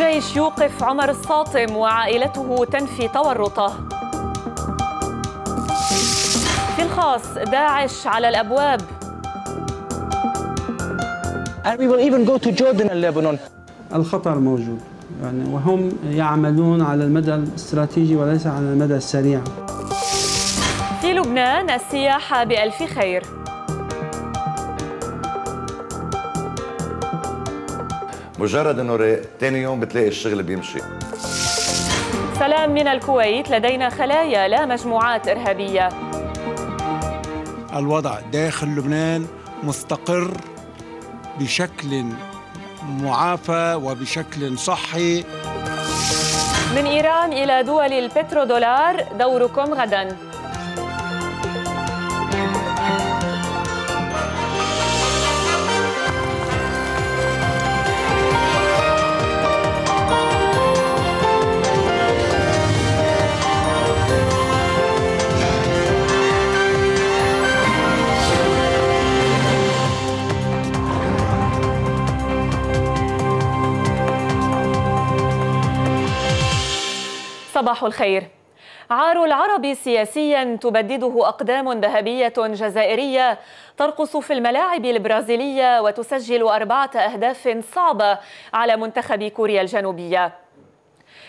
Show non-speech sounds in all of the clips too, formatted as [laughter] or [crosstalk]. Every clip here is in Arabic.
الجيش يوقف عمر الصاطم وعائلته تنفي تورطه في الخاص داعش على الأبواب And we will even go to Jordan and Lebanon. الخطر موجود يعني وهم يعملون على المدى الاستراتيجي وليس على المدى السريع في لبنان السياحة بألف خير مجرد انه ثاني يوم بتلاقي الشغل بيمشي سلام من الكويت لدينا خلايا لا مجموعات إرهابية الوضع داخل لبنان مستقر بشكل معافى وبشكل صحي من إيران إلى دول البترودولار دوركم غداً صباح الخير عار العرب سياسيا تبدده أقدام ذهبية جزائرية ترقص في الملاعب البرازيلية وتسجل أربعة أهداف صعبة على منتخب كوريا الجنوبية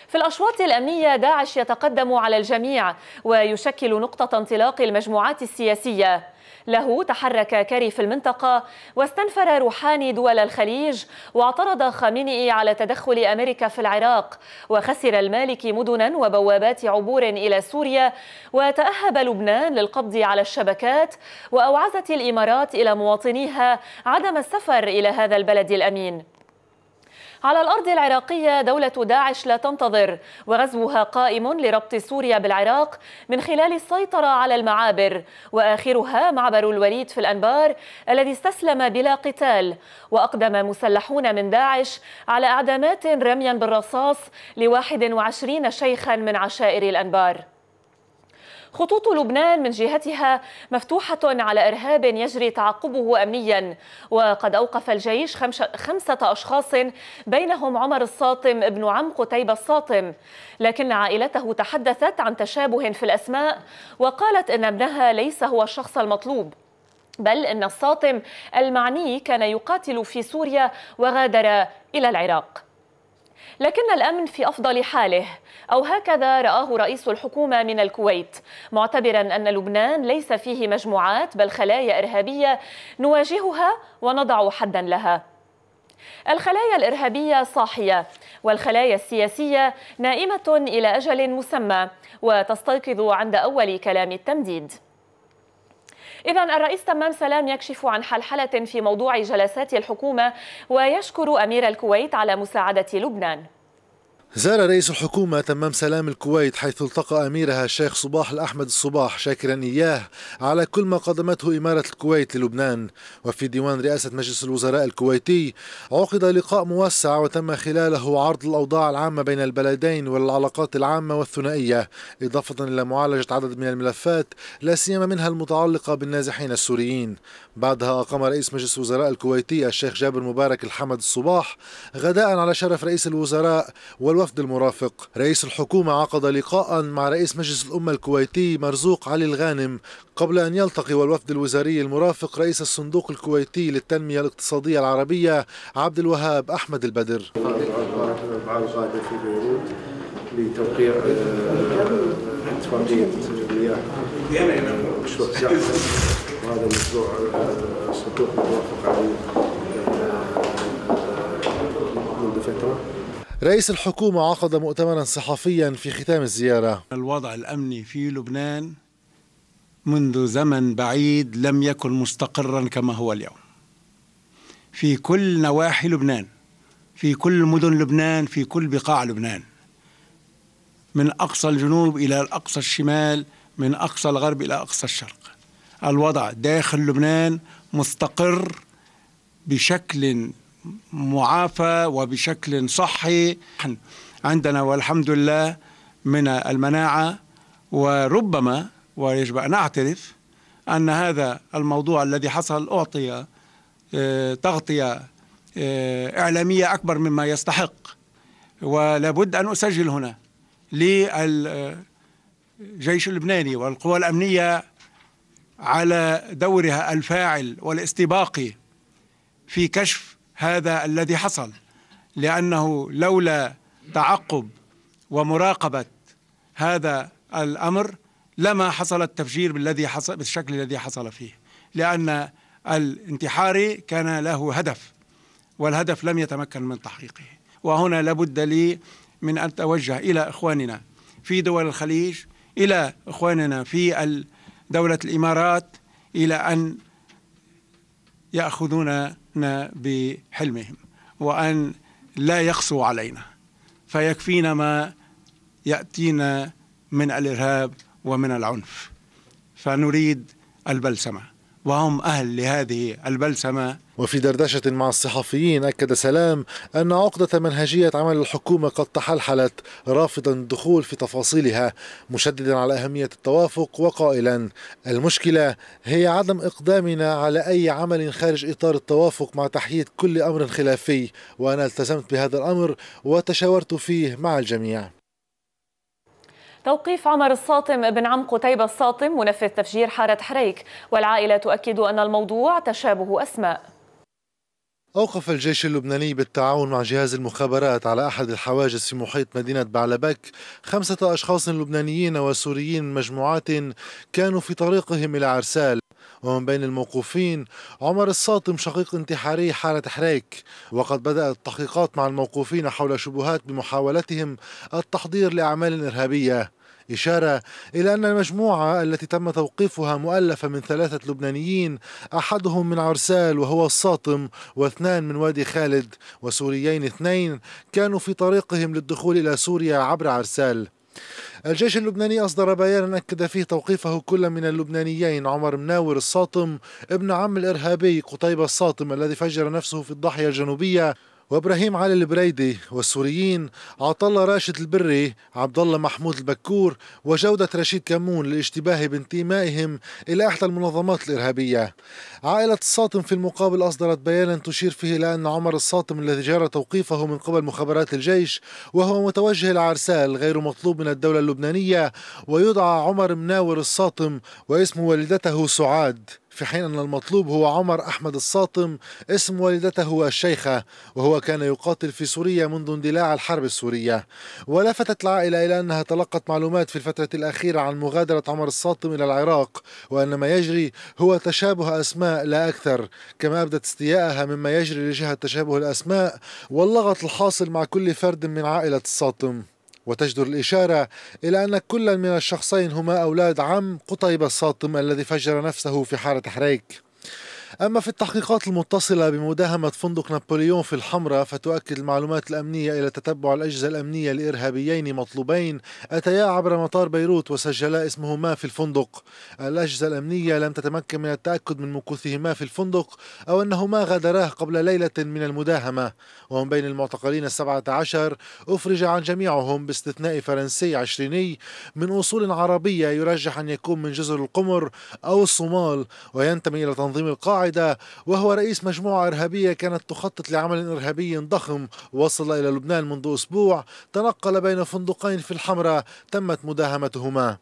في الأشواط الأمنية داعش يتقدم على الجميع ويشكل نقطة انطلاق المجموعات السياسية له تحرك كاري في المنطقة واستنفر روحاني دول الخليج واعترض خامنئي على تدخل أمريكا في العراق وخسر المالك مدنا وبوابات عبور إلى سوريا وتأهب لبنان للقبض على الشبكات وأوعزت الإمارات إلى مواطنيها عدم السفر إلى هذا البلد الأمين على الأرض العراقية دولة داعش لا تنتظر وغزوها قائم لربط سوريا بالعراق من خلال السيطرة على المعابر وآخرها معبر الوليد في الأنبار الذي استسلم بلا قتال وأقدم مسلحون من داعش على أعدامات رميا بالرصاص لواحد وعشرين شيخا من عشائر الأنبار خطوط لبنان من جهتها مفتوحة على إرهاب يجري تعقبه أمنيا وقد أوقف الجيش خمسة أشخاص بينهم عمر الصاطم ابن عم قتيبة الصاطم لكن عائلته تحدثت عن تشابه في الأسماء وقالت إن ابنها ليس هو الشخص المطلوب بل إن الصاطم المعني كان يقاتل في سوريا وغادر إلى العراق لكن الأمن في أفضل حاله أو هكذا رآه رئيس الحكومة من الكويت معتبرا أن لبنان ليس فيه مجموعات بل خلايا إرهابية نواجهها ونضع حدا لها الخلايا الإرهابية صاحية والخلايا السياسية نائمة إلى أجل مسمى وتستيقظ عند أول كلام التمديد إذا الرئيس تمام سلام يكشف عن حلحلة في موضوع جلسات الحكومة ويشكر أمير الكويت على مساعدة لبنان زار رئيس الحكومة تمام سلام الكويت حيث التقى أميرها الشيخ صباح الأحمد الصباح شاكرا إياه على كل ما قدمته إمارة الكويت للبنان وفي ديوان رئاسة مجلس الوزراء الكويتي عقد لقاء موسع وتم خلاله عرض الأوضاع العامة بين البلدين والعلاقات العامة والثنائية إضافة إلى معالجة عدد من الملفات لا سيما منها المتعلقة بالنازحين السوريين بعدها أقام رئيس مجلس الوزراء الكويتي الشيخ جابر مبارك الحمد الصباح غداء على شرف رئيس الوزراء والوفد المرافق رئيس الحكومة عقد لقاء مع رئيس مجلس الأمة الكويتي مرزوق علي الغانم قبل أن يلتقي والوفد الوزاري المرافق رئيس الصندوق الكويتي للتنمية الاقتصادية العربية عبد الوهاب أحمد البدر لتوقيع وهذا مشروع الصندوق آه، موافق عليه آه، منذ فتره رئيس الحكومة عقد مؤتمرا صحفيا في ختام الزيارة الوضع الأمني في لبنان منذ زمن بعيد لم يكن مستقرا كما هو اليوم في كل نواحي لبنان في كل مدن لبنان في كل بقاع لبنان من أقصى الجنوب إلى الأقصى الشمال من أقصى الغرب إلى أقصى الشرق الوضع داخل لبنان مستقر بشكل معافى وبشكل صحي عندنا والحمد لله من المناعة وربما ويجب أن أعترف أن هذا الموضوع الذي حصل أعطي آه، تغطية آه، إعلامية أكبر مما يستحق ولابد أن أسجل هنا للجيش اللبناني والقوى الأمنية على دورها الفاعل والاستباقي في كشف هذا الذي حصل لأنه لولا تعقب ومراقبة هذا الأمر لما حصل التفجير بالذي حصل بالشكل الذي حصل فيه لأن الانتحاري كان له هدف والهدف لم يتمكن من تحقيقه وهنا لابد لي من أن أتوجه إلى إخواننا في دول الخليج إلى إخواننا في دولة الإمارات إلى أن يأخذوننا بحلمهم وأن لا يقسوا علينا فيكفينا ما يأتينا من الإرهاب ومن العنف فنريد البلسمة وهم أهل لهذه البلسمة وفي دردشة مع الصحفيين أكد سلام أن عقدة منهجية عمل الحكومة قد تحلحلت رافضا الدخول في تفاصيلها مشددا على أهمية التوافق وقائلا المشكلة هي عدم إقدامنا على أي عمل خارج إطار التوافق مع تحييد كل أمر خلافي وأنا التزمت بهذا الأمر وتشاورت فيه مع الجميع توقيف عمر الصاطم ابن عم قتيبة الصاطم منفذ تفجير حارة حريك والعائلة تؤكد أن الموضوع تشابه أسماء أوقف الجيش اللبناني بالتعاون مع جهاز المخابرات على أحد الحواجز في محيط مدينة بعلبك خمسة أشخاص لبنانيين وسوريين من مجموعات كانوا في طريقهم إلى عرسال ومن بين الموقوفين عمر الصاطم شقيق انتحاري حالة حريك وقد بدأت التحقيقات مع الموقوفين حول شبهات بمحاولتهم التحضير لأعمال إرهابية إشارة إلى أن المجموعة التي تم توقيفها مؤلفة من ثلاثة لبنانيين أحدهم من عرسال وهو الصاطم واثنان من وادي خالد وسوريين اثنين كانوا في طريقهم للدخول إلى سوريا عبر عرسال الجيش اللبناني أصدر بيانا أكد فيه توقيفه كل من اللبنانيين عمر مناور الصاطم ابن عم الإرهابي قطيبة الصاطم الذي فجر نفسه في الضاحية الجنوبية وابراهيم علي البريدي والسوريين عطله الله راشد البري عبد الله محمود البكور وجوده رشيد كمون للاشتباه بانتمائهم الى احدى المنظمات الارهابيه. عائله الصاطم في المقابل اصدرت بيانا تشير فيه الى ان عمر الصاطم الذي جرى توقيفه من قبل مخابرات الجيش وهو متوجه العرسال غير مطلوب من الدوله اللبنانيه ويدعى عمر مناور الصاطم واسم والدته سعاد. في حين أن المطلوب هو عمر أحمد الصاطم اسم والدته الشيخة وهو كان يقاتل في سوريا منذ اندلاع الحرب السورية ولفتت العائلة إلى أنها تلقت معلومات في الفترة الأخيرة عن مغادرة عمر الصاطم إلى العراق وأن ما يجري هو تشابه أسماء لا أكثر كما أبدت استياءها مما يجري لجهة تشابه الأسماء واللغط الحاصل مع كل فرد من عائلة الصاطم وتجدر الإشارة إلى أن كلا من الشخصين هما أولاد عم قطيبة الساطم الذي فجر نفسه في حارة حريك أما في التحقيقات المتصلة بمداهمة فندق نابليون في الحمراء فتؤكد المعلومات الأمنية إلى تتبع الأجهزة الأمنية لإرهابيين مطلوبين أتيا عبر مطار بيروت وسجلا اسمهما في الفندق الأجهزة الأمنية لم تتمكن من التأكد من مكوثهما في الفندق أو أنهما غادراه قبل ليلة من المداهمة ومن بين المعتقلين السبعة عشر أفرج عن جميعهم باستثناء فرنسي عشريني من أصول عربية يرجح أن يكون من جزر القمر أو الصومال وينتمي إلى تنظيم القاعدة القاعدة وهو رئيس مجموعة إرهابية كانت تخطط لعمل إرهابي ضخم وصل إلى لبنان منذ أسبوع تنقل بين فندقين في الحمرة تمت مداهمتهما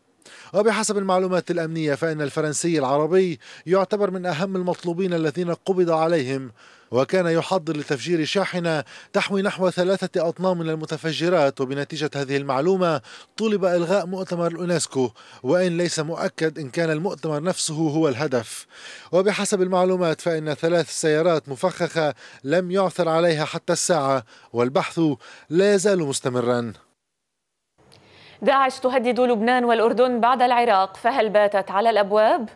وبحسب المعلومات الأمنية فإن الفرنسي العربي يعتبر من أهم المطلوبين الذين قبض عليهم وكان يحضر لتفجير شاحنة تحوي نحو ثلاثة أطنان من المتفجرات وبنتيجة هذه المعلومة طلب إلغاء مؤتمر اليونسكو وإن ليس مؤكد إن كان المؤتمر نفسه هو الهدف وبحسب المعلومات فإن ثلاث سيارات مفخخة لم يعثر عليها حتى الساعة والبحث لا يزال مستمرا داعش تهدد لبنان والأردن بعد العراق فهل باتت على الأبواب؟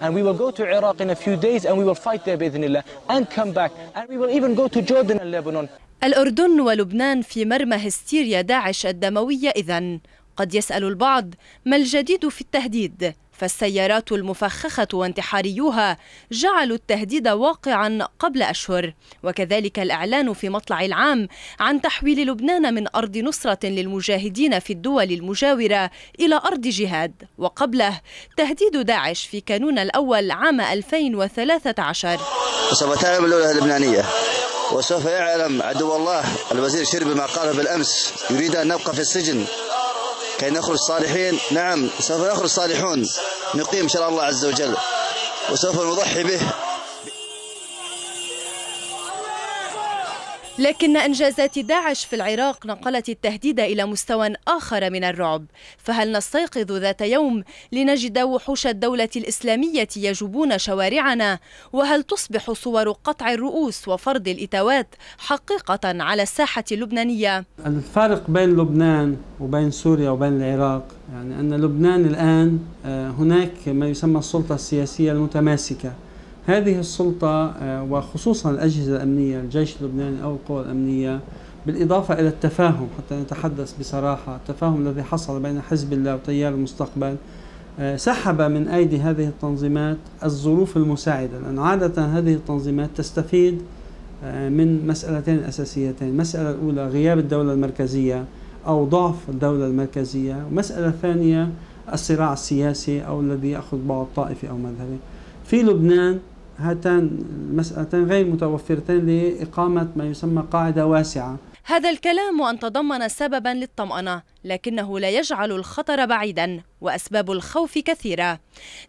and we will go to Iraq in a few days and we will fight there بإذن الله and come back and we will even go to Jordan and Lebanon الأردن ولبنان في مرمى هستيريا داعش الدموية إذن قد يسأل البعض ما الجديد في التهديد فالسيارات المفخخة وانتحاريوها جعلوا التهديد واقعا قبل أشهر وكذلك الإعلان في مطلع العام عن تحويل لبنان من أرض نصرة للمجاهدين في الدول المجاورة إلى أرض جهاد وقبله تهديد داعش في كانون الأول عام 2013 وسوف تعلم الدولة اللبنانية وسوف يعلم عدو الله الوزير شربي ما قاله بالأمس يريد أن نبقى في السجن كي نخرج صالحين نعم سوف نخرج صالحون نقيم شرع الله عز وجل وسوف نضحي به لكن إنجازات داعش في العراق نقلت التهديد إلى مستوى آخر من الرعب فهل نستيقظ ذات يوم لنجد وحوش الدولة الإسلامية يجوبون شوارعنا وهل تصبح صور قطع الرؤوس وفرض الإتاوات حقيقة على الساحة اللبنانية الفارق بين لبنان وبين سوريا وبين العراق يعني أن لبنان الآن آه، هناك ما يسمى السلطة السياسية المتماسكة هذه السلطة آه، وخصوصا الأجهزة الأمنية الجيش اللبناني أو القوى الأمنية بالإضافة إلى التفاهم حتى نتحدث بصراحة التفاهم الذي حصل بين حزب الله وتيار المستقبل آه، سحب من أيدي هذه التنظيمات الظروف المساعدة لأن عادة هذه التنظيمات تستفيد آه، من مسألتين أساسيتين المسألة الأولى غياب الدولة المركزية أو ضعف الدولة المركزية والمسألة الثانية الصراع السياسي أو الذي يأخذ بعض طائفي أو مذهبي في لبنان هاتان المسألتان غير متوفرتان لإقامة ما يسمى قاعدة واسعة هذا الكلام وأن تضمن سببا للطمأنة لكنه لا يجعل الخطر بعيدا وأسباب الخوف كثيرة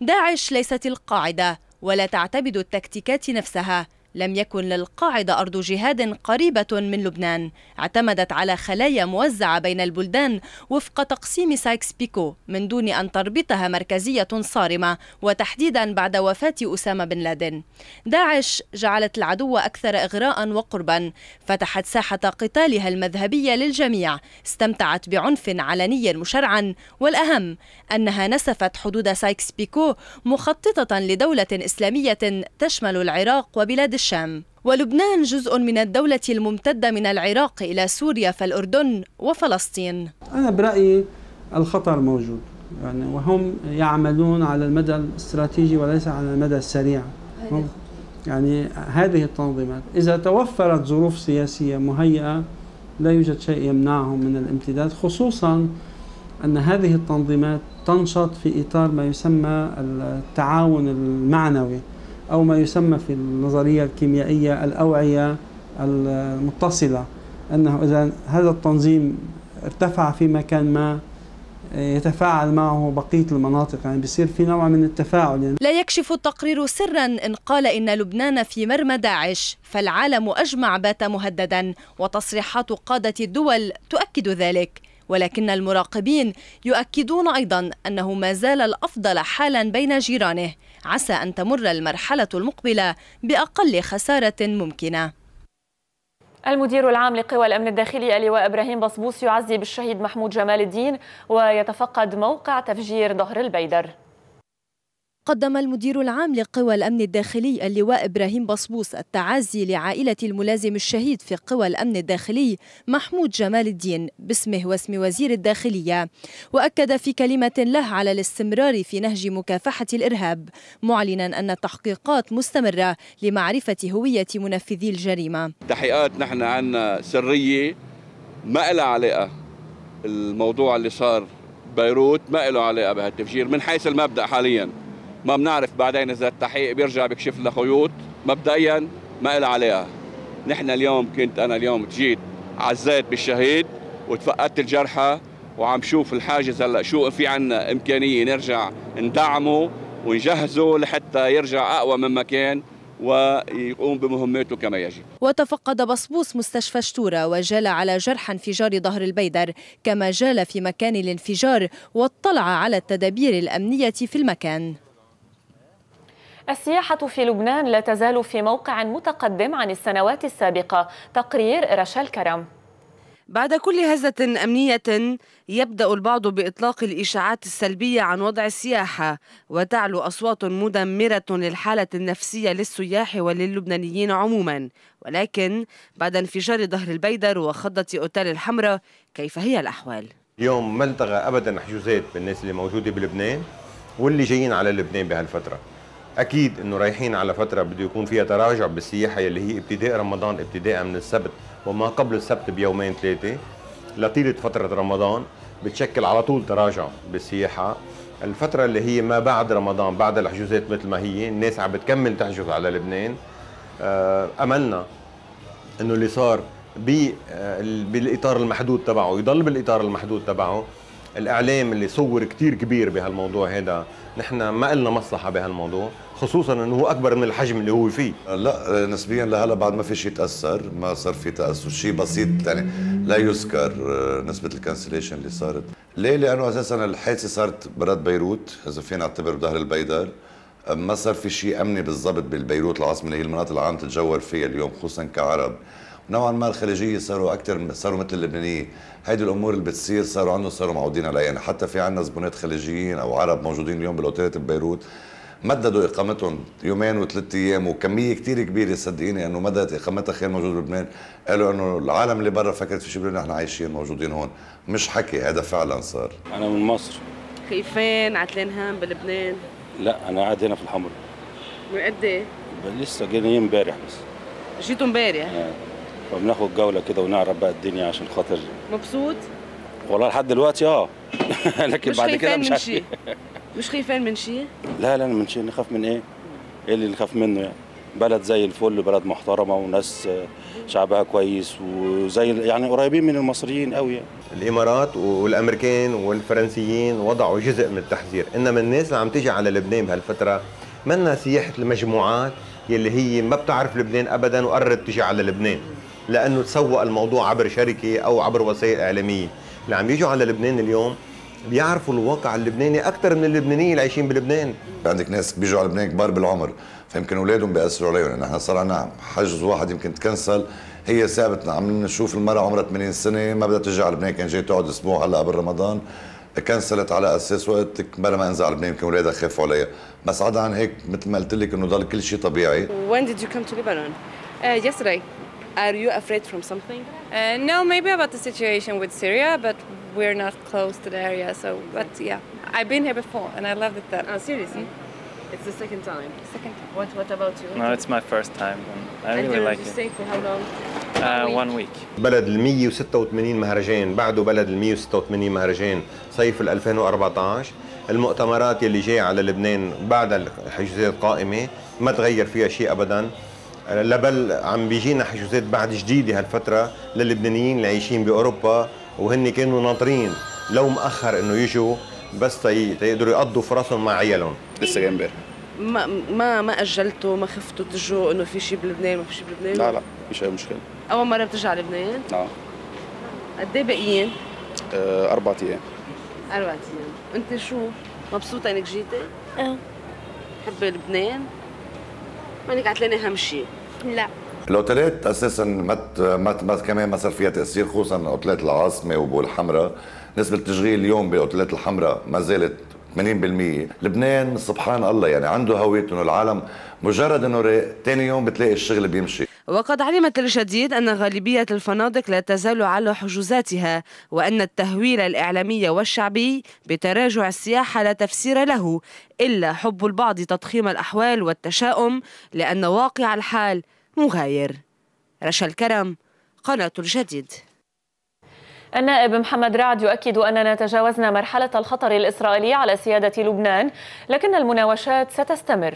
داعش ليست القاعدة ولا تعتمد التكتيكات نفسها لم يكن للقاعدة أرض جهاد قريبة من لبنان اعتمدت على خلايا موزعة بين البلدان وفق تقسيم سايكس بيكو من دون أن تربطها مركزية صارمة وتحديدا بعد وفاة أسامة بن لادن داعش جعلت العدو أكثر إغراء وقربا فتحت ساحة قتالها المذهبية للجميع استمتعت بعنف علني مشرعا والأهم أنها نسفت حدود سايكس بيكو مخططة لدولة إسلامية تشمل العراق وبلاد الشام الشام ولبنان جزء من الدولة الممتدة من العراق إلى سوريا فالأردن وفلسطين أنا برأيي الخطر موجود يعني وهم يعملون على المدى الاستراتيجي وليس على المدى السريع يعني هذه التنظيمات إذا توفرت ظروف سياسية مهيئة لا يوجد شيء يمنعهم من الامتداد خصوصا أن هذه التنظيمات تنشط في إطار ما يسمى التعاون المعنوي أو ما يسمى في النظرية الكيميائية الأوعية المتصلة أنه إذا هذا التنظيم ارتفع في مكان ما يتفاعل معه بقية المناطق يعني بيصير في نوع من التفاعل يعني. لا يكشف التقرير سرا إن قال إن لبنان في مرمى داعش فالعالم أجمع بات مهددا وتصريحات قادة الدول تؤكد ذلك ولكن المراقبين يؤكدون أيضا أنه ما زال الأفضل حالا بين جيرانه عسى أن تمر المرحلة المقبلة بأقل خسارة ممكنة المدير العام لقوى الأمن الداخلي اللواء إبراهيم بصبوس يعزي بالشهيد محمود جمال الدين ويتفقد موقع تفجير ظهر البيدر قدم المدير العام لقوى الأمن الداخلي اللواء إبراهيم بصبوس التعازي لعائلة الملازم الشهيد في قوى الأمن الداخلي محمود جمال الدين باسمه واسم وزير الداخلية وأكد في كلمة له على الاستمرار في نهج مكافحة الإرهاب معلنا أن التحقيقات مستمرة لمعرفة هوية منفذي الجريمة تحقيقات نحن عنا سرية ما لها علاقة الموضوع اللي صار بيروت ما له علاقة بهالتفجير من حيث المبدأ حالياً ما بنعرف بعدين اذا التحقيق بيرجع بيكشف لنا خيوط مبدئيا ما لها عليها نحن اليوم كنت انا اليوم جيت عزيت بالشهيد وتفقدت الجرحى وعم شوف الحاجز هلا شو في عنا امكانيه نرجع ندعمه ونجهزه لحتى يرجع اقوى مما كان ويقوم بمهمته كما يجب وتفقد بصبوص مستشفى شتورة وجال على جرح انفجار ظهر البيدر كما جال في مكان الانفجار واطلع على التدابير الأمنية في المكان السياحة في لبنان لا تزال في موقع متقدم عن السنوات السابقة تقرير رشا الكرم بعد كل هزة أمنية يبدأ البعض بإطلاق الإشاعات السلبية عن وضع السياحة وتعلو أصوات مدمرة للحالة النفسية للسياح وللبنانيين عموما ولكن بعد انفجار ظهر البيدر وخضة أوتيل الحمراء كيف هي الأحوال؟ اليوم ما التغى أبدا حجوزات بالناس اللي موجودة بلبنان واللي جايين على لبنان بهالفترة اكيد انه رايحين على فتره بده يكون فيها تراجع بالسياحه اللي هي ابتداء رمضان ابتداء من السبت وما قبل السبت بيومين ثلاثه لطيله فتره رمضان بتشكل على طول تراجع بالسياحه الفتره اللي هي ما بعد رمضان بعد الحجوزات مثل ما هي الناس عم بتكمل تحجز على لبنان آه، املنا انه اللي صار آه، بالاطار المحدود تبعه يضل بالاطار المحدود تبعه الاعلام اللي صور كتير كبير بهالموضوع هذا نحن ما قلنا مصلحه بهالموضوع خصوصا انه هو اكبر من الحجم اللي هو فيه لا نسبيا لهلا بعد ما في شيء تاثر ما صار في تاثر شيء بسيط يعني لا يذكر آه، نسبه الكانسليشن اللي صارت ليه لانه اساسا الحادثه صارت برات بيروت اذا فينا نعتبر بظهر البيدر ما صار في شيء امني بالضبط بالبيروت العاصمه اللي هي المناطق اللي عم تتجول فيها اليوم خصوصا كعرب نوعا ما الخليجيه صاروا اكثر صاروا مثل اللبنانيه هيدي الامور اللي بتصير صاروا عنهم صاروا معودين عليها يعني حتى في عندنا زبونات خليجيين او عرب موجودين اليوم بالاوتيلات ببيروت مددوا اقامتهم يومين وثلاث ايام وكميه كثير كبيره صدقيني انه مدت اقامتها خير موجود بلبنان قالوا انه العالم اللي برا فكرت في شبرا نحن عايشين موجودين هون مش حكي هذا فعلا صار انا من مصر خيفان عتلان هام بلبنان لا انا قاعد هنا في الحمراء من قد ايه؟ لسه جايين امبارح بس جيتوا امبارح؟ آه. فبناخد جوله كده ونعرف بقى الدنيا عشان خاطر مبسوط؟ والله لحد دلوقتي اه [laughs] لكن بعد كده مش عارف [laughs] مش خايفين من شيء؟ لا لا من شيء نخاف من ايه؟ ايه اللي نخاف منه يعني؟ بلد زي الفل بلد محترمه وناس آه، شعبها كويس وزي يعني قريبين من المصريين قوي يعني. الامارات والامريكان والفرنسيين وضعوا جزء من التحذير انما الناس اللي عم تيجي على لبنان بهالفتره منا سياحه المجموعات يلي هي ما بتعرف لبنان ابدا وقررت تيجي على لبنان لانه تسوق الموضوع عبر شركه او عبر وسائل اعلاميه اللي عم يجوا على لبنان اليوم بيعرفوا الواقع اللبناني اكثر من اللبنانيين اللي عايشين بلبنان عندك ناس بيجوا على لبنان كبار بالعمر فيمكن اولادهم بياثروا عليهم نحن صار عنا حجز واحد يمكن تكنسل هي ثابتنا عم نشوف المراه عمرها 80 سنه ما بدها ترجع على لبنان كان جاي تقعد اسبوع هلا قبل رمضان كنسلت على اساس وقت بلا ما انزل على لبنان يمكن اولادها خافوا عليها بس عدا عن هيك مثل ما قلت لك انه ضل كل شيء طبيعي When did you come to Lebanon? Uh, yesterday. Are you afraid from something? Uh, no, maybe about the situation with Syria, but we're not close to the area. So, but yeah, I've been here before and I loved it. That oh, seriously. Mm -hmm. It's the second time. Second time. What What about you? No, it's my first time. And I and really like it. you Stay for how long? Uh, one week. بلد ال 186 مهرجان بعده بلد ال 186 مهرجان صيف 2014 المؤتمرات يلي جاي على لبنان بعد الحجوزات قائمة ما تغير فيها شيء أبدا لبل عم بيجينا حجوزات بعد جديدة هالفترة للبنانيين اللي عايشين بأوروبا وهن كانوا ناطرين لو مأخر انه يجوا بس تيقدروا يقضوا فرصهم مع عيالهم لسه جاي امبارح ما ما ما اجلتوا ما خفتوا تجوا انه في شيء بلبنان ما في شيء بلبنان لا لا مش اي مشكله اول مره بترجع لبنان؟ اه قد ايه باقيين؟ آه اربع ايام اربع ايام انت شو مبسوطه انك جيتي؟ اه بحب لبنان؟ انك عطلانة اهم شيء؟ لا الاوتيلات اساسا ما ما ما كمان ما صار فيها تاثير خصوصا اوتيلات العاصمه وبو الحمراء نسبه التشغيل اليوم باوتيلات الحمراء ما زالت 80% لبنان سبحان الله يعني عنده هويته انه العالم مجرد انه رايق ثاني يوم بتلاقي الشغل بيمشي وقد علمت الجديد أن غالبية الفنادق لا تزال على حجوزاتها وأن التهويل الإعلامي والشعبي بتراجع السياحة لا تفسير له إلا حب البعض تضخيم الأحوال والتشاؤم لأن واقع الحال مغاير رشا الكرم قناة الجديد النائب محمد رعد يؤكد أننا تجاوزنا مرحلة الخطر الإسرائيلي على سيادة لبنان لكن المناوشات ستستمر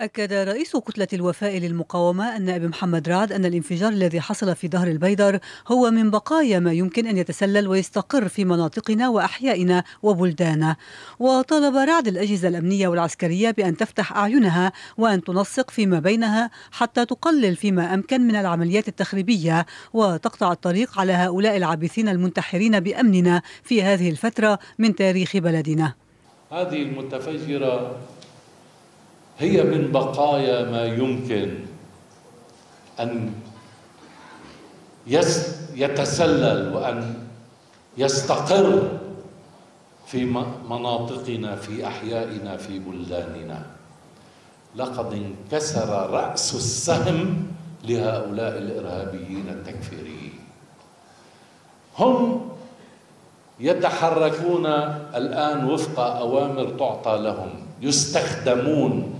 أكد رئيس كتلة الوفاء للمقاومة النائب محمد رعد أن الانفجار الذي حصل في ظهر البيدر هو من بقايا ما يمكن أن يتسلل ويستقر في مناطقنا وأحيائنا وبلدانا وطالب رعد الأجهزة الأمنية والعسكرية بأن تفتح أعينها وأن تنسق فيما بينها حتى تقلل فيما أمكن من العمليات التخريبية وتقطع الطريق على هؤلاء العابثين المنتحرين بأمننا في هذه الفترة من تاريخ بلدنا هذه المتفجرة هي من بقايا ما يمكن ان يتسلل وان يستقر في مناطقنا في احيائنا في بلداننا لقد انكسر راس السهم لهؤلاء الارهابيين التكفيريين هم يتحركون الان وفق اوامر تعطى لهم يستخدمون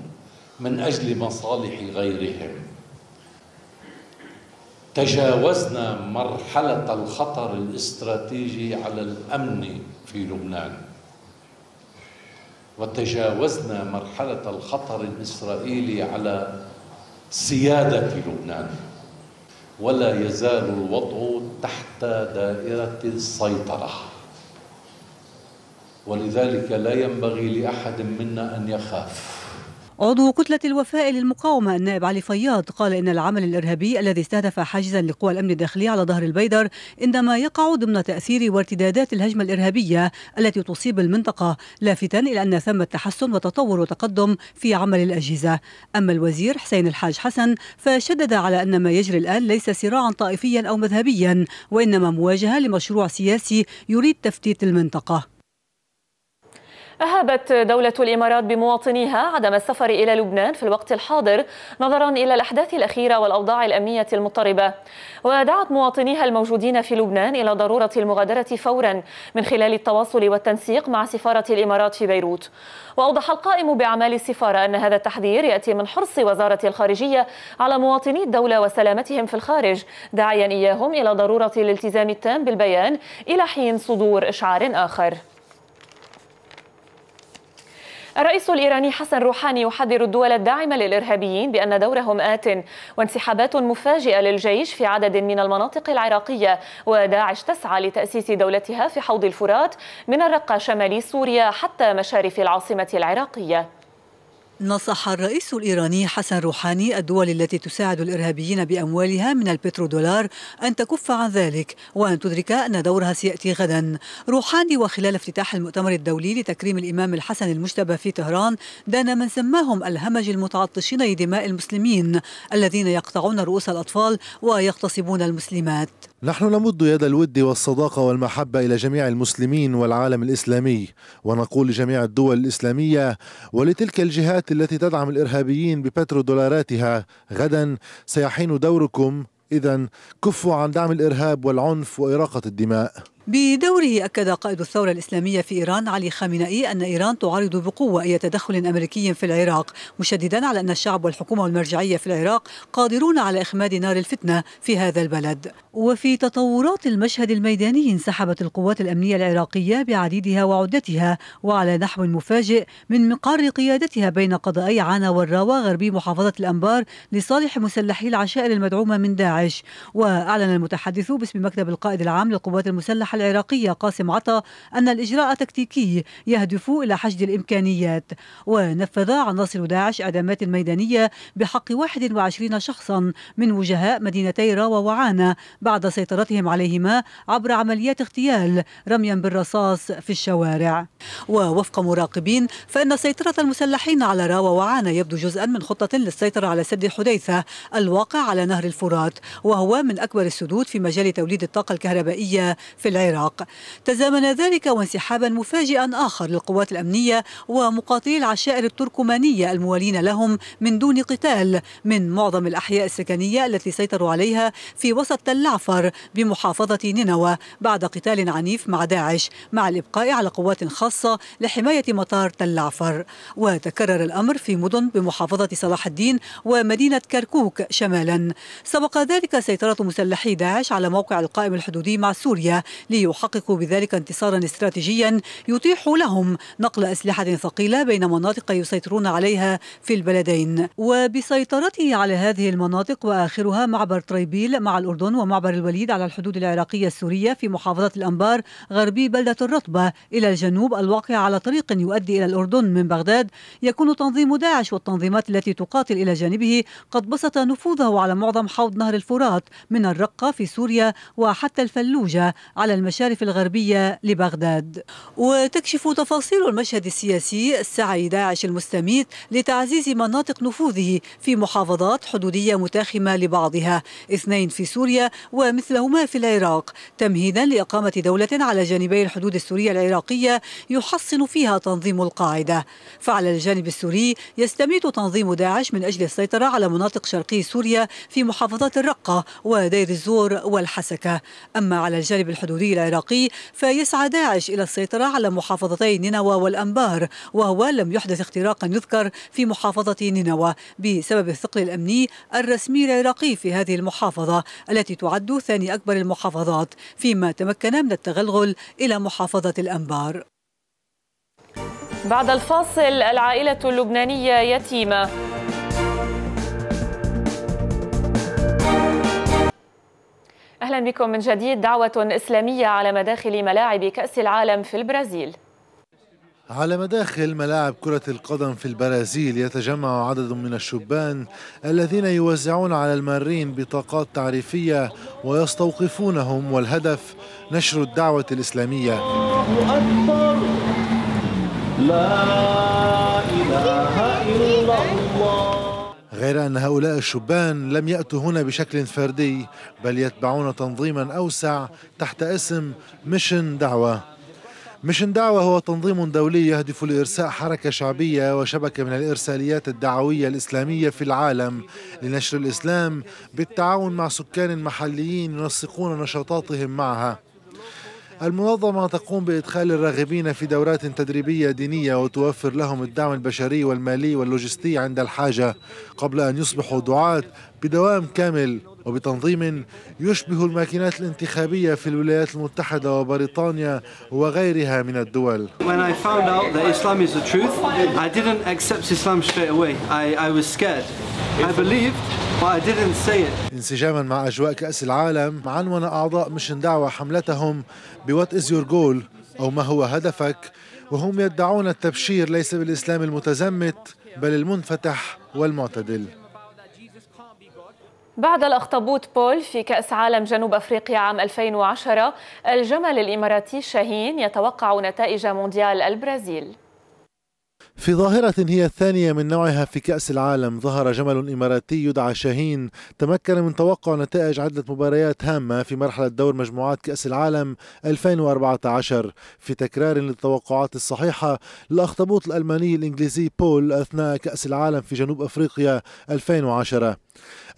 من اجل مصالح غيرهم تجاوزنا مرحله الخطر الاستراتيجي على الامن في لبنان وتجاوزنا مرحله الخطر الاسرائيلي على سياده لبنان ولا يزال الوضع تحت دائره السيطره ولذلك لا ينبغي لاحد منا ان يخاف عضو كتلة الوفاء للمقاومة النائب علي فياض قال إن العمل الإرهابي الذي استهدف حاجزا لقوى الأمن الداخلي على ظهر البيدر إنما يقع ضمن تأثير وارتدادات الهجمة الإرهابية التي تصيب المنطقة لافتا إلى أن ثمة تحسن وتطور وتقدم في عمل الأجهزة أما الوزير حسين الحاج حسن فشدد على أن ما يجري الآن ليس صراعا طائفيا أو مذهبيا وإنما مواجهة لمشروع سياسي يريد تفتيت المنطقة أهابت دولة الإمارات بمواطنيها عدم السفر إلى لبنان في الوقت الحاضر نظرا إلى الأحداث الأخيرة والأوضاع الأمنية المضطربة ودعت مواطنيها الموجودين في لبنان إلى ضرورة المغادرة فورا من خلال التواصل والتنسيق مع سفارة الإمارات في بيروت وأوضح القائم بأعمال السفارة أن هذا التحذير يأتي من حرص وزارة الخارجية على مواطني الدولة وسلامتهم في الخارج داعيا إياهم إلى ضرورة الالتزام التام بالبيان إلى حين صدور إشعار آخر الرئيس الإيراني حسن روحاني يحذر الدول الداعمة للإرهابيين بأن دورهم آت وانسحابات مفاجئة للجيش في عدد من المناطق العراقية وداعش تسعى لتأسيس دولتها في حوض الفرات من الرقة شمالي سوريا حتى مشارف العاصمة العراقية نصح الرئيس الإيراني حسن روحاني الدول التي تساعد الإرهابيين بأموالها من البترودولار أن تكف عن ذلك وأن تدرك أن دورها سيأتي غدا روحاني وخلال افتتاح المؤتمر الدولي لتكريم الإمام الحسن المجتبى في طهران دان من سماهم الهمج المتعطشين لدماء المسلمين الذين يقطعون رؤوس الأطفال ويغتصبون المسلمات نحن نمد يد الود والصداقة والمحبة إلى جميع المسلمين والعالم الإسلامي ونقول لجميع الدول الإسلامية ولتلك الجهات التي تدعم الإرهابيين ببترو دولاراتها غدا سيحين دوركم إذا كفوا عن دعم الإرهاب والعنف وإراقة الدماء بدوره أكد قائد الثورة الإسلامية في إيران علي خامنئي أن إيران تعارض بقوة أي تدخل أمريكي في العراق مشددا على أن الشعب والحكومة والمرجعية في العراق قادرون على إخماد نار الفتنة في هذا البلد وفي تطورات المشهد الميداني انسحبت القوات الأمنية العراقية بعديدها وعدتها وعلى نحو مفاجئ من مقر قيادتها بين قضائي عانا والراوة غربي محافظة الأنبار لصالح مسلحي العشائر المدعومة من داعش وأعلن المتحدث باسم مكتب القائد العام للقوات المسلحة العراقية قاسم عطا أن الإجراء تكتيكي يهدف إلى حشد الإمكانيات ونفذ عناصر داعش إعدامات ميدانية بحق 21 شخصا من وجهاء مدينتي راوا وعانا بعد سيطرتهم عليهما عبر عمليات اغتيال رميا بالرصاص في الشوارع ووفق مراقبين فإن سيطرة المسلحين على راوا وعانا يبدو جزءا من خطة للسيطرة على سد حديثة الواقع على نهر الفرات وهو من أكبر السدود في مجال توليد الطاقة الكهربائية في العراق العراق تزامن ذلك وانسحابا مفاجئا آخر للقوات الأمنية ومقاتلي العشائر التركمانية الموالين لهم من دون قتال من معظم الأحياء السكنية التي سيطروا عليها في وسط تل بمحافظة نينوى بعد قتال عنيف مع داعش مع الإبقاء على قوات خاصة لحماية مطار تل وتكرر الأمر في مدن بمحافظة صلاح الدين ومدينة كركوك شمالا سبق ذلك سيطرة مسلحي داعش على موقع القائم الحدودي مع سوريا ليحققوا بذلك انتصارا استراتيجيا يتيح لهم نقل أسلحة ثقيلة بين مناطق يسيطرون عليها في البلدين وبسيطرته على هذه المناطق وآخرها معبر طريبيل مع الأردن ومعبر الوليد على الحدود العراقية السورية في محافظة الأنبار غربي بلدة الرطبة إلى الجنوب الواقع على طريق يؤدي إلى الأردن من بغداد يكون تنظيم داعش والتنظيمات التي تقاتل إلى جانبه قد بسط نفوذه على معظم حوض نهر الفرات من الرقة في سوريا وحتى الفلوجة على المشارف الغربية لبغداد وتكشف تفاصيل المشهد السياسي السعي داعش المستميت لتعزيز مناطق نفوذه في محافظات حدودية متاخمة لبعضها اثنين في سوريا ومثلهما في العراق تمهيدا لإقامة دولة على جانبي الحدود السورية العراقية يحصن فيها تنظيم القاعدة فعلى الجانب السوري يستميت تنظيم داعش من أجل السيطرة على مناطق شرقي سوريا في محافظات الرقة ودير الزور والحسكة أما على الجانب الحدودي العراقي فيسعى داعش إلى السيطرة على محافظتي نينوى والأنبار وهو لم يحدث اختراقا يذكر في محافظة نينوى بسبب الثقل الأمني الرسمي العراقي في هذه المحافظة التي تعد ثاني أكبر المحافظات فيما تمكن من التغلغل إلى محافظة الأنبار بعد الفاصل العائلة اللبنانية يتيمة أهلا بكم من جديد دعوة إسلامية على مداخل ملاعب كأس العالم في البرازيل على مداخل ملاعب كرة القدم في البرازيل يتجمع عدد من الشبان الذين يوزعون على المارين بطاقات تعريفية ويستوقفونهم والهدف نشر الدعوة الإسلامية الله أكبر لا غير أن هؤلاء الشبان لم يأتوا هنا بشكل فردي بل يتبعون تنظيما أوسع تحت اسم ميشن دعوة ميشن دعوة هو تنظيم دولي يهدف لإرساء حركة شعبية وشبكة من الإرساليات الدعوية الإسلامية في العالم لنشر الإسلام بالتعاون مع سكان محليين ينسقون نشاطاتهم معها المنظمة تقوم بإدخال الراغبين في دورات تدريبية دينية وتوفر لهم الدعم البشري والمالي واللوجستي عند الحاجة قبل أن يصبحوا دعاة بدوام كامل وبتنظيم يشبه الماكينات الانتخابية في الولايات المتحدة وبريطانيا وغيرها من الدول. When I found out that Islam is the truth, I didn't accept Islam straight away. I, I was scared. I believed انسجاما مع اجواء كاس العالم عنون اعضاء مشن دعوه حملتهم بوات از يور جول او ما هو هدفك وهم يدعون التبشير ليس بالاسلام المتزمت بل المنفتح والمعتدل بعد الأخطبوط بول في كأس عالم جنوب أفريقيا عام 2010 الجمل الإماراتي شاهين يتوقع نتائج مونديال البرازيل في ظاهرة هي الثانية من نوعها في كأس العالم ظهر جمل إماراتي يدعى شاهين تمكن من توقع نتائج عدة مباريات هامة في مرحلة دور مجموعات كأس العالم 2014 في تكرار للتوقعات الصحيحة الأخطبوط الألماني الإنجليزي بول أثناء كأس العالم في جنوب أفريقيا 2010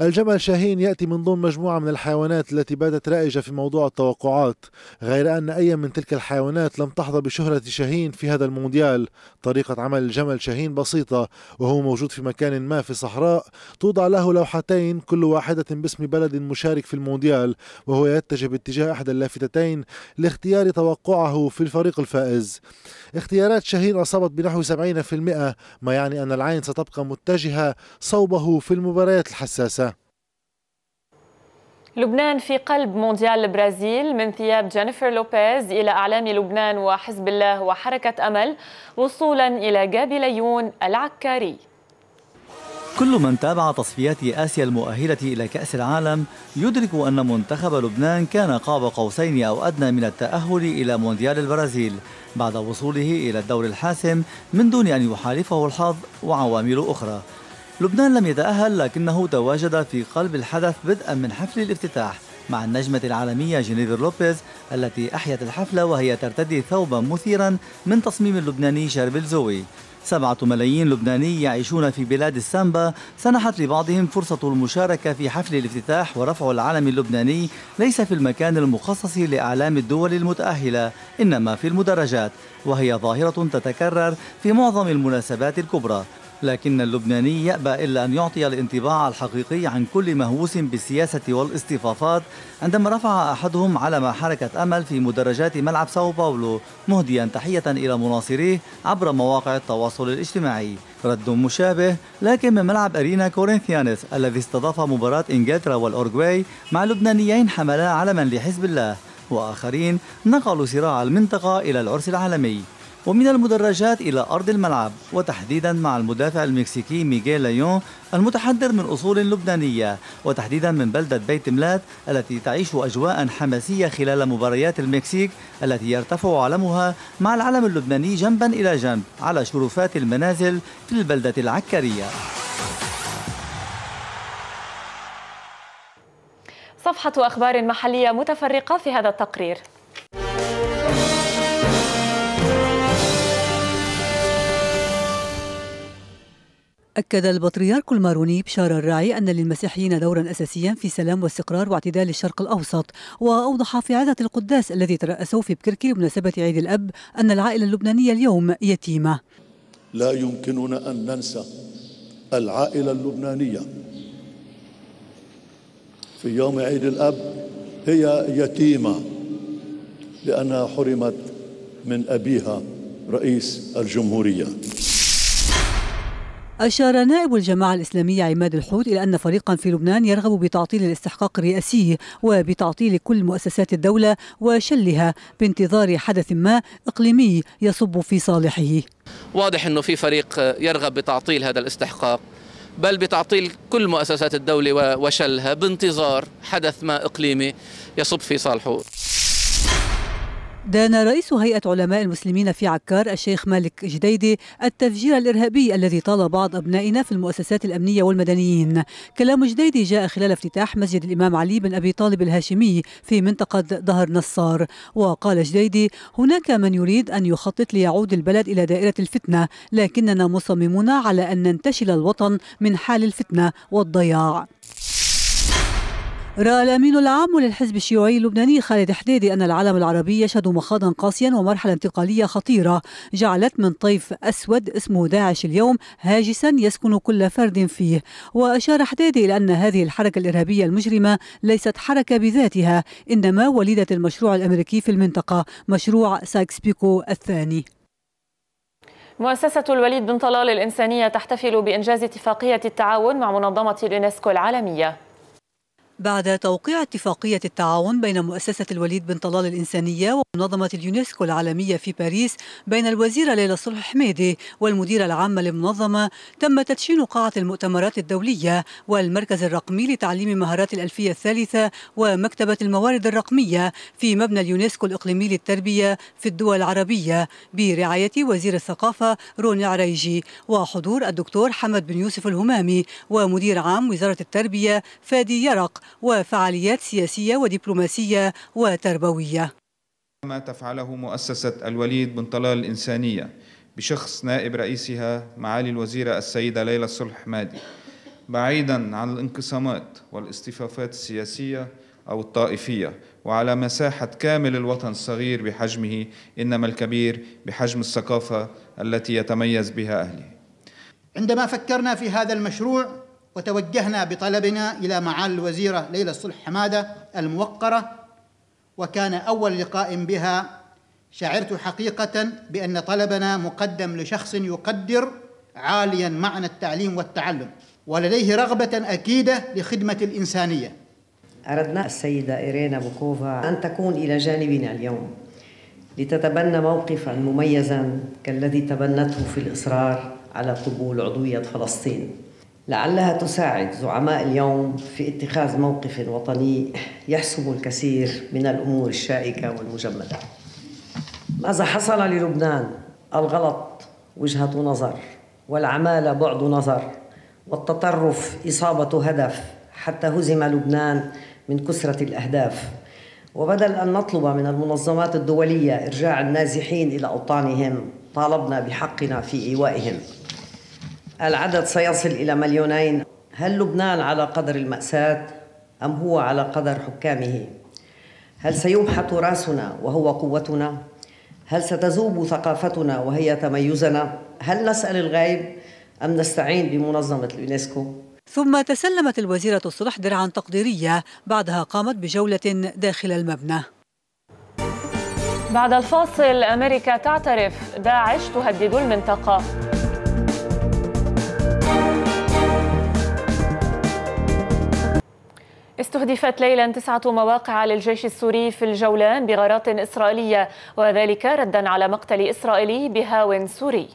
الجمل شاهين يأتي من ضمن مجموعة من الحيوانات التي باتت رائجة في موضوع التوقعات غير أن أي من تلك الحيوانات لم تحظى بشهرة شاهين في هذا المونديال طريقة عمل الجمل شاهين بسيطة وهو موجود في مكان ما في صحراء توضع له لوحتين كل واحدة باسم بلد مشارك في المونديال وهو يتجه باتجاه أحد اللافتتين لاختيار توقعه في الفريق الفائز اختيارات شاهين أصابت بنحو 70% ما يعني أن العين ستبقى متجهة صوبه في المباريات الحساسة لبنان في قلب مونديال البرازيل من ثياب جينيفر لوبيز إلى أعلام لبنان وحزب الله وحركة أمل وصولا إلى جابي ليون العكاري كل من تابع تصفيات آسيا المؤهلة إلى كأس العالم يدرك أن منتخب لبنان كان قاب قوسين أو أدنى من التأهل إلى مونديال البرازيل بعد وصوله إلى الدور الحاسم من دون أن يحالفه الحظ وعوامل أخرى لبنان لم يتأهل لكنه تواجد في قلب الحدث بدءا من حفل الافتتاح مع النجمة العالمية جينيفر لوبيز التي أحيت الحفلة وهي ترتدي ثوبا مثيرا من تصميم اللبناني شربل زوي سبعة ملايين لبناني يعيشون في بلاد السامبا سنحت لبعضهم فرصة المشاركة في حفل الافتتاح ورفع العلم اللبناني ليس في المكان المخصص لأعلام الدول المتأهلة إنما في المدرجات وهي ظاهرة تتكرر في معظم المناسبات الكبرى لكن اللبناني يأبى إلا أن يعطي الانطباع الحقيقي عن كل مهووس بالسياسة والاصطفافات عندما رفع أحدهم علم حركة أمل في مدرجات ملعب ساو باولو مهديا تحية إلى مناصريه عبر مواقع التواصل الاجتماعي رد مشابه لكن من ملعب أرينا كورنثيانس الذي استضاف مباراة إنجلترا والأورغواي مع لبنانيين حملا علما لحزب الله وآخرين نقلوا صراع المنطقة إلى العرس العالمي ومن المدرجات إلى أرض الملعب وتحديدا مع المدافع المكسيكي ميغيل ليون المتحدر من أصول لبنانية وتحديدا من بلدة بيت ملات التي تعيش أجواء حماسية خلال مباريات المكسيك التي يرتفع علمها مع العلم اللبناني جنبا إلى جنب على شرفات المنازل في البلدة العكرية صفحة أخبار محلية متفرقة في هذا التقرير أكد البطريرك الماروني بشار الراعي أن للمسيحيين دورا أساسيا في سلام واستقرار واعتدال الشرق الأوسط وأوضح في عزة القداس الذي ترأسوه في بكركي بمناسبة عيد الأب أن العائلة اللبنانية اليوم يتيمة لا يمكننا أن ننسى العائلة اللبنانية في يوم عيد الأب هي يتيمة لأنها حرمت من أبيها رئيس الجمهورية أشار نائب الجماعة الإسلامية عماد الحوت إلى أن فريقا في لبنان يرغب بتعطيل الاستحقاق الرئاسي وبتعطيل كل مؤسسات الدولة وشلها بانتظار حدث ما إقليمي يصب في صالحه واضح أنه في فريق يرغب بتعطيل هذا الاستحقاق بل بتعطيل كل مؤسسات الدولة وشلها بانتظار حدث ما إقليمي يصب في صالحه دان رئيس هيئة علماء المسلمين في عكار الشيخ مالك جديدي التفجير الإرهابي الذي طال بعض أبنائنا في المؤسسات الأمنية والمدنيين كلام جديدي جاء خلال افتتاح مسجد الإمام علي بن أبي طالب الهاشمي في منطقة ظهر نصار وقال جديدي هناك من يريد أن يخطط ليعود البلد إلى دائرة الفتنة لكننا مصممون على أن ننتشل الوطن من حال الفتنة والضياع رأى الأمين العام للحزب الشيوعي اللبناني خالد حديدي أن العالم العربي يشهد مخاضا قاسيا ومرحلة انتقالية خطيرة جعلت من طيف أسود اسمه داعش اليوم هاجسا يسكن كل فرد فيه وأشار حديدي إلى أن هذه الحركة الإرهابية المجرمة ليست حركة بذاتها إنما وليدة المشروع الأمريكي في المنطقة مشروع سايكس بيكو الثاني مؤسسة الوليد بن طلال الإنسانية تحتفل بإنجاز اتفاقية التعاون مع منظمة اليونسكو العالمية بعد توقيع اتفاقية التعاون بين مؤسسة الوليد بن طلال الإنسانية ومنظمة اليونسكو العالمية في باريس بين الوزيرة ليلى صلح حميدي والمديرة العامة للمنظمة تم تدشين قاعة المؤتمرات الدولية والمركز الرقمي لتعليم مهارات الألفية الثالثة ومكتبة الموارد الرقمية في مبنى اليونسكو الإقليمي للتربية في الدول العربية برعاية وزير الثقافة روني عريجي وحضور الدكتور حمد بن يوسف الهمامي ومدير عام وزارة التربية فادي يرق وفعاليات سياسية ودبلوماسية وتربوية ما تفعله مؤسسة الوليد بن طلال الإنسانية بشخص نائب رئيسها معالي الوزيرة السيدة ليلى صلح مادي بعيدا عن الانقسامات والاصطفافات السياسية أو الطائفية وعلى مساحة كامل الوطن الصغير بحجمه إنما الكبير بحجم الثقافة التي يتميز بها أهله عندما فكرنا في هذا المشروع وتوجهنا بطلبنا إلى معالي الوزيرة ليلى الصلح حمادة الموقرة وكان أول لقاء بها شعرت حقيقة بأن طلبنا مقدم لشخص يقدر عاليا معنى التعليم والتعلم ولديه رغبة أكيدة لخدمة الإنسانية أردنا السيدة إيرينا بوكوفا أن تكون إلى جانبنا اليوم لتتبنى موقفا مميزا كالذي تبنته في الإصرار على قبول عضوية فلسطين لعلها تساعد زعماء اليوم في اتخاذ موقف وطني يحسم الكثير من الامور الشائكه والمجمده. ماذا حصل للبنان؟ الغلط وجهه نظر، والعماله بعد نظر، والتطرف اصابه هدف حتى هزم لبنان من كثره الاهداف. وبدل ان نطلب من المنظمات الدوليه ارجاع النازحين الى اوطانهم، طالبنا بحقنا في ايوائهم. العدد سيصل إلى مليونين هل لبنان على قدر المأساة أم هو على قدر حكامه؟ هل سيمحط راسنا وهو قوتنا؟ هل ستذوب ثقافتنا وهي تميزنا؟ هل نسأل الغيب أم نستعين بمنظمة اليونسكو؟ ثم تسلمت الوزيرة الصلح درعا تقديرية بعدها قامت بجولة داخل المبنى بعد الفاصل أمريكا تعترف داعش تهدد المنطقة استهدفت ليلا تسعة مواقع للجيش السوري في الجولان بغارات إسرائيلية وذلك ردا على مقتل إسرائيلي بهاو سوري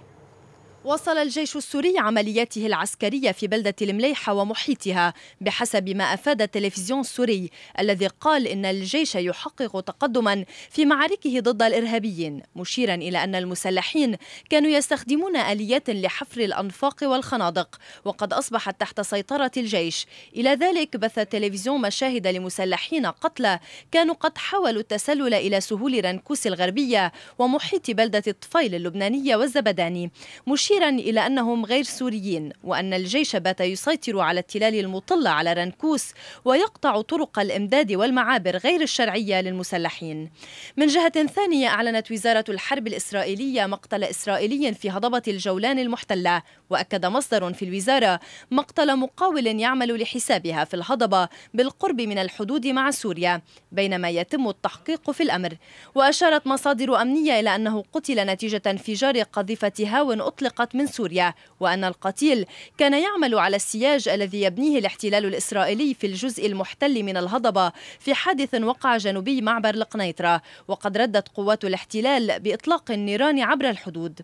واصل الجيش السوري عملياته العسكرية في بلدة المليحة ومحيطها بحسب ما أفاد التلفزيون السوري الذي قال إن الجيش يحقق تقدما في معاركه ضد الإرهابيين مشيرا إلى أن المسلحين كانوا يستخدمون آليات لحفر الأنفاق والخنادق وقد أصبحت تحت سيطرة الجيش إلى ذلك بث التلفزيون مشاهد لمسلحين قتلى كانوا قد حاولوا التسلل إلى سهول رنكوس الغربية ومحيط بلدة الطفيل اللبنانية والزبداني مشير مشيرا إلى أنهم غير سوريين وأن الجيش بات يسيطر على التلال المطلة على رنكوس ويقطع طرق الإمداد والمعابر غير الشرعية للمسلحين من جهة ثانية أعلنت وزارة الحرب الإسرائيلية مقتل إسرائيلي في هضبة الجولان المحتلة وأكد مصدر في الوزارة مقتل مقاول يعمل لحسابها في الهضبة بالقرب من الحدود مع سوريا بينما يتم التحقيق في الأمر وأشارت مصادر أمنية إلى أنه قتل نتيجة انفجار قذيفة هاون أطلق سرقت من سوريا وأن القتيل كان يعمل على السياج الذي يبنيه الاحتلال الإسرائيلي في الجزء المحتل من الهضبة في حادث وقع جنوبي معبر القنيطرة وقد ردت قوات الاحتلال بإطلاق النيران عبر الحدود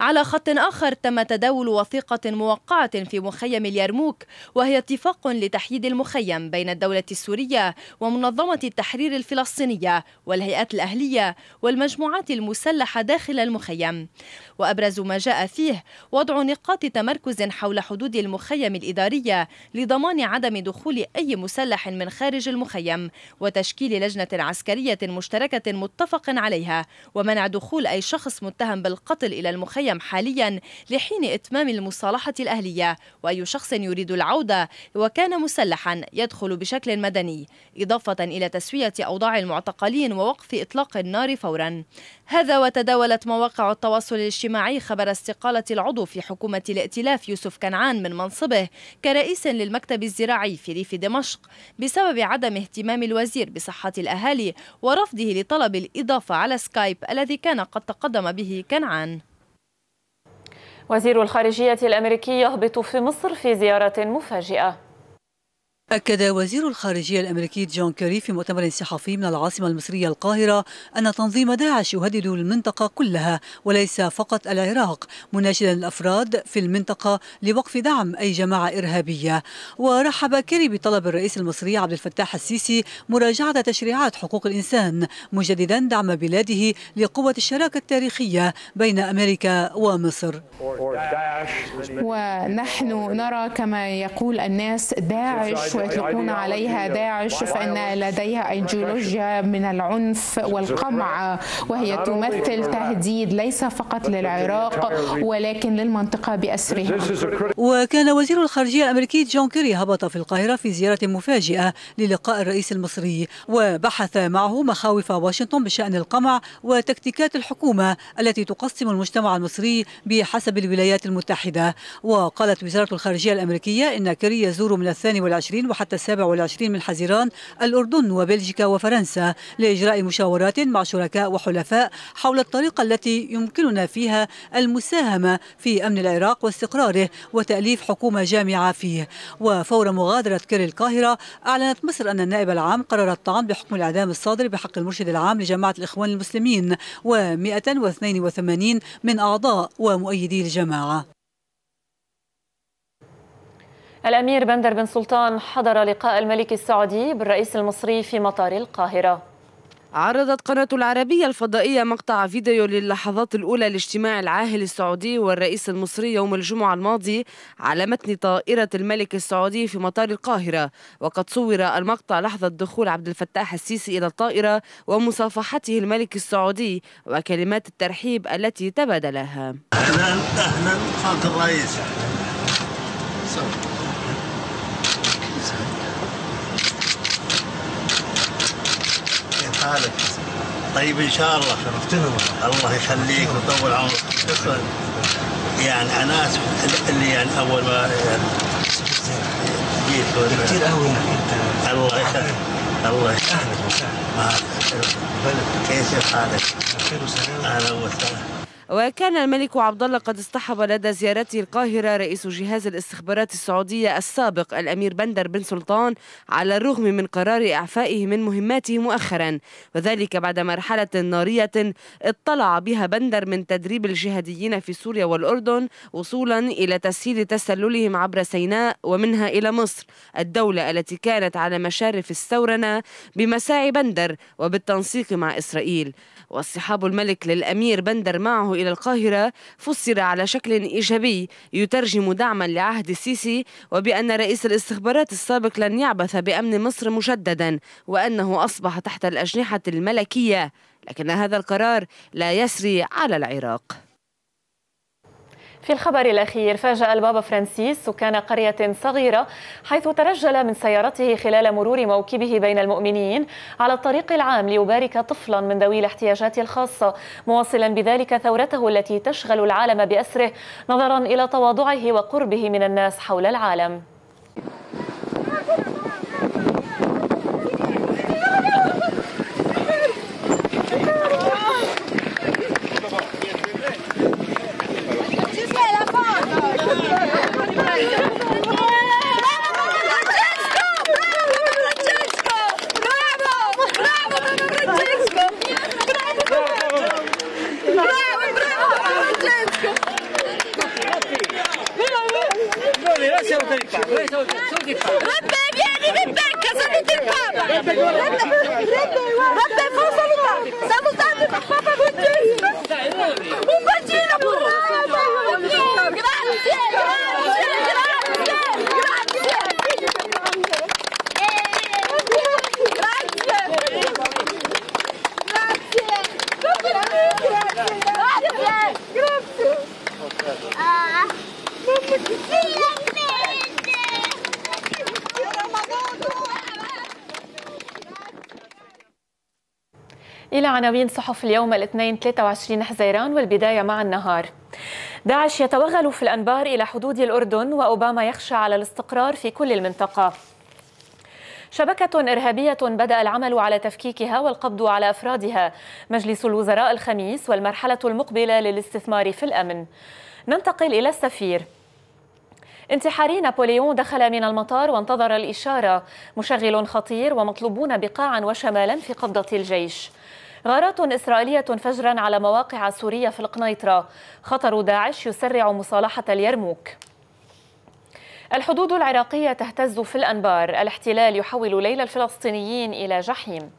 على خط آخر تم تداول وثيقة موقعة في مخيم اليرموك وهي اتفاق لتحييد المخيم بين الدولة السورية ومنظمة التحرير الفلسطينية والهيئات الأهلية والمجموعات المسلحة داخل المخيم وأبرز ما جاء فيه به وضع نقاط تمركز حول حدود المخيم الإدارية لضمان عدم دخول أي مسلح من خارج المخيم وتشكيل لجنة عسكرية مشتركة متفق عليها ومنع دخول أي شخص متهم بالقتل إلى المخيم حاليا لحين إتمام المصالحة الأهلية وأي شخص يريد العودة وكان مسلحا يدخل بشكل مدني إضافة إلى تسوية أوضاع المعتقلين ووقف إطلاق النار فورا هذا وتداولت مواقع التواصل الاجتماعي خبر استقالة العضو في حكومة الائتلاف يوسف كنعان من منصبه كرئيس للمكتب الزراعي في ريف دمشق بسبب عدم اهتمام الوزير بصحة الأهالي ورفضه لطلب الإضافة على سكايب الذي كان قد تقدم به كنعان وزير الخارجية الأمريكي يهبط في مصر في زيارة مفاجئة أكد وزير الخارجية الأمريكي جون كيري في مؤتمر صحفي من العاصمة المصرية القاهرة أن تنظيم داعش يهدد المنطقة كلها وليس فقط العراق مناشدا الأفراد في المنطقة لوقف دعم أي جماعة إرهابية ورحب كيري بطلب الرئيس المصري عبد الفتاح السيسي مراجعة تشريعات حقوق الإنسان مجددا دعم بلاده لقوة الشراكة التاريخية بين أمريكا ومصر ونحن نرى كما يقول الناس داعش أيوة، أيوة، ويطلقون عليها داعش فإن لديها أيديولوجيا من العنف والقمع وهي تمثل تهديد ليس فقط للعراق ولكن للمنطقة بأسرها وكان وزير الخارجية الأمريكي جون كيري هبط في القاهرة في زيارة مفاجئة للقاء الرئيس المصري وبحث معه مخاوف واشنطن بشأن القمع وتكتيكات الحكومة التي تقسم المجتمع المصري بحسب الولايات المتحدة وقالت وزارة الخارجية الأمريكية إن كيري يزور من الثاني والعشرين وحتى السابع والعشرين من حزيران الأردن وبلجيكا وفرنسا لإجراء مشاورات مع شركاء وحلفاء حول الطريقة التي يمكننا فيها المساهمة في أمن العراق واستقراره وتأليف حكومة جامعة فيه وفور مغادرة كير القاهرة أعلنت مصر أن النائب العام قرر الطعن بحكم الإعدام الصادر بحق المرشد العام لجماعة الإخوان المسلمين و182 من أعضاء ومؤيدي الجماعة الأمير بندر بن سلطان حضر لقاء الملك السعودي بالرئيس المصري في مطار القاهرة عرضت قناة العربية الفضائية مقطع فيديو للحظات الأولى لاجتماع العاهل السعودي والرئيس المصري يوم الجمعة الماضي على متن طائرة الملك السعودي في مطار القاهرة وقد صور المقطع لحظة دخول عبد الفتاح السيسي إلى الطائرة ومصافحته الملك السعودي وكلمات الترحيب التي تبادلها أهلا أهلا خاطر الرئيس حالك طيب ان شاء الله شرفتنا الله يخليك ويطول عمرك شكرا يعني انا اسف اللي يعني اول ما يعني جيت كثير قوي انت الله يخليك الله يخليك اهلا وسهلا كيف حالك؟ اهلا وسهلا وكان الملك عبد الله قد اصطحب لدى زيارته القاهرة رئيس جهاز الاستخبارات السعودية السابق الأمير بندر بن سلطان على الرغم من قرار إعفائه من مهماته مؤخرا وذلك بعد مرحلة نارية اطلع بها بندر من تدريب الجهاديين في سوريا والأردن وصولا إلى تسهيل تسللهم عبر سيناء ومنها إلى مصر الدولة التي كانت على مشارف الثورنة بمساعي بندر وبالتنسيق مع إسرائيل واصطحاب الملك للأمير بندر معه إلى القاهرة فسر على شكل إيجابي يترجم دعما لعهد السيسي وبأن رئيس الاستخبارات السابق لن يعبث بأمن مصر مجددا وأنه أصبح تحت الأجنحة الملكية لكن هذا القرار لا يسري على العراق في الخبر الأخير فاجأ البابا فرانسيس سكان قرية صغيرة حيث ترجل من سيارته خلال مرور موكبه بين المؤمنين على الطريق العام ليبارك طفلا من ذوي الاحتياجات الخاصة مواصلا بذلك ثورته التي تشغل العالم بأسره نظرا إلى تواضعه وقربه من الناس حول العالم bene, noi siamo per il Papa, noi siamo per il Papa. Vabbè, vieni Rebecca, saluta il Papa. Vabbè, fa salutate, salutate il Papa con Un bacino pure. Grazie, grazie. grazie, grazie. Ah, إلى عناوين صحف اليوم الاثنين 23 حزيران والبداية مع النهار داعش يتوغل في الأنبار إلى حدود الأردن وأوباما يخشى على الاستقرار في كل المنطقة شبكة إرهابية بدأ العمل على تفكيكها والقبض على أفرادها مجلس الوزراء الخميس والمرحلة المقبلة للاستثمار في الأمن ننتقل إلى السفير انتحاري نابليون دخل من المطار وانتظر الإشارة مشغل خطير ومطلوبون بقاعا وشمالا في قبضة الجيش غارات إسرائيلية فجرا على مواقع سورية في القنيطرة خطر داعش يسرع مصالحة اليرموك الحدود العراقية تهتز في الأنبار الاحتلال يحول ليلى الفلسطينيين إلى جحيم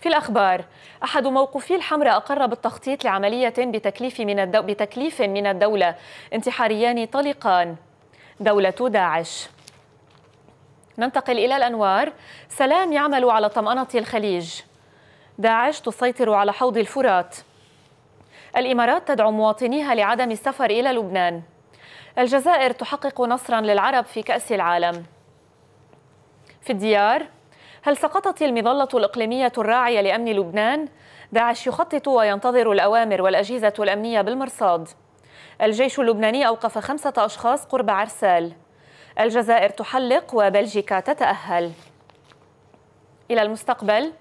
في الأخبار أحد موقفي الحمراء أقر بالتخطيط لعملية بتكليف من, الدو... بتكليف من الدولة انتحاريان طلقان دولة داعش ننتقل إلى الأنوار سلام يعمل على طمأنة الخليج داعش تسيطر على حوض الفرات الإمارات تدعو مواطنيها لعدم السفر إلى لبنان الجزائر تحقق نصرا للعرب في كأس العالم في الديار هل سقطت المظلة الإقليمية الراعية لأمن لبنان؟ داعش يخطط وينتظر الأوامر والأجهزة الأمنية بالمرصاد الجيش اللبناني أوقف خمسة أشخاص قرب عرسال الجزائر تحلق وبلجيكا تتأهل إلى المستقبل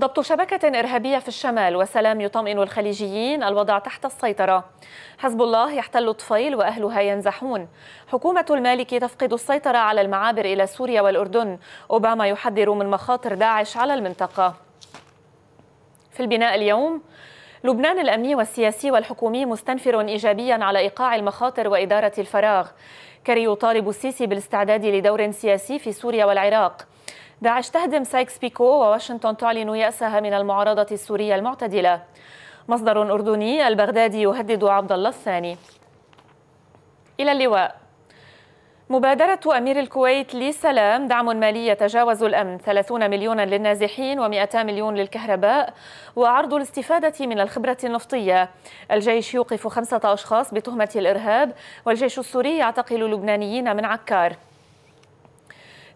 ضبط شبكة إرهابية في الشمال وسلام يطمئن الخليجيين الوضع تحت السيطرة حزب الله يحتل طفيل وأهلها ينزحون حكومة المالك تفقد السيطرة على المعابر إلى سوريا والأردن أوباما يحذر من مخاطر داعش على المنطقة في البناء اليوم لبنان الأمني والسياسي والحكومي مستنفر إيجابيا على إيقاع المخاطر وإدارة الفراغ كري يطالب السيسي بالاستعداد لدور سياسي في سوريا والعراق داعش تهدم سايكس بيكو وواشنطن تعلن يأسها من المعارضة السورية المعتدلة مصدر أردني البغدادي يهدد عبد الله الثاني إلى اللواء مبادرة أمير الكويت لسلام دعم مالي يتجاوز الأمن 30 مليونا للنازحين و200 مليون للكهرباء وعرض الاستفادة من الخبرة النفطية الجيش يوقف خمسة أشخاص بتهمة الإرهاب والجيش السوري يعتقل لبنانيين من عكار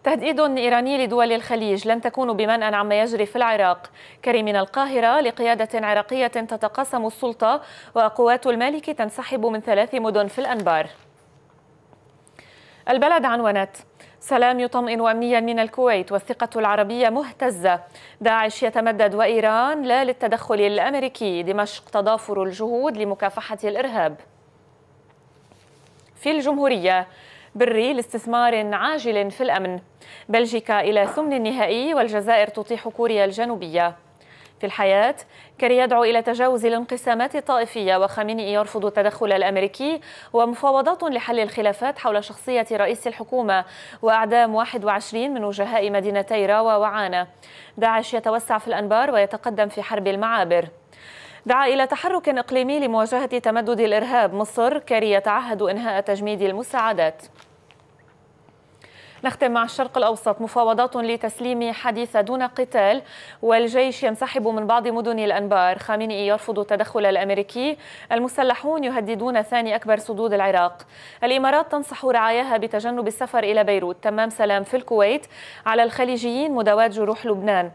تهديد إيراني لدول الخليج لن تكون بمنأى عما يجري في العراق كريم من القاهرة لقيادة عراقية تتقاسم السلطة وقوات المالك تنسحب من ثلاث مدن في الأنبار البلد عنونت سلام يطمئن أمنيا من الكويت والثقة العربية مهتزة داعش يتمدد وإيران لا للتدخل الأمريكي دمشق تضافر الجهود لمكافحة الإرهاب في الجمهورية بري لاستثمار عاجل في الأمن بلجيكا إلى ثمن النهائي والجزائر تطيح كوريا الجنوبية في الحياة كري يدعو إلى تجاوز الانقسامات الطائفية وخامنئي يرفض التدخل الأمريكي ومفاوضات لحل الخلافات حول شخصية رئيس الحكومة وأعدام 21 من وجهاء مدينتي راوا وعانا داعش يتوسع في الأنبار ويتقدم في حرب المعابر دعا إلى تحرك إقليمي لمواجهة تمدد الإرهاب مصر كاري يتعهد إنهاء تجميد المساعدات نختم مع الشرق الأوسط مفاوضات لتسليم حديثة دون قتال والجيش ينسحب من بعض مدن الأنبار خامنئي يرفض التدخل الأمريكي المسلحون يهددون ثاني أكبر سدود العراق الإمارات تنصح رعاياها بتجنب السفر إلى بيروت تمام سلام في الكويت على الخليجيين مداواة جروح لبنان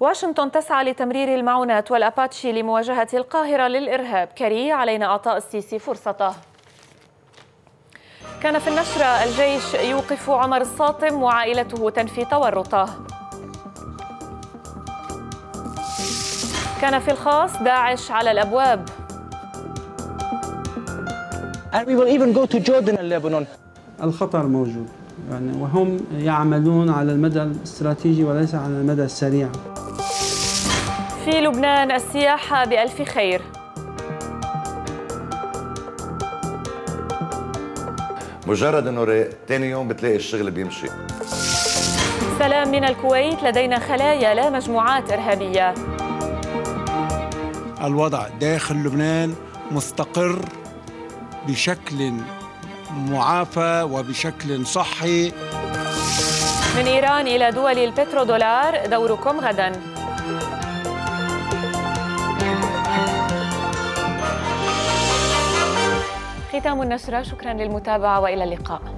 واشنطن تسعى لتمرير المعونات والأباتشي لمواجهة القاهرة للإرهاب كري علينا أعطاء السيسي فرصته كان في النشرة الجيش يوقف عمر الصاطم وعائلته تنفي تورطه كان في الخاص داعش على الأبواب الخطر موجود يعني وهم يعملون على المدى الاستراتيجي وليس على المدى السريع في لبنان السياحة بألف خير مجرد انه رايق ثاني يوم بتلاقي الشغل بيمشي سلام من الكويت لدينا خلايا لا مجموعات إرهابية الوضع داخل لبنان مستقر بشكل معافى وبشكل صحي من إيران إلى دول البترودولار دوركم غداً ختام النشرة شكرا للمتابعة وإلى اللقاء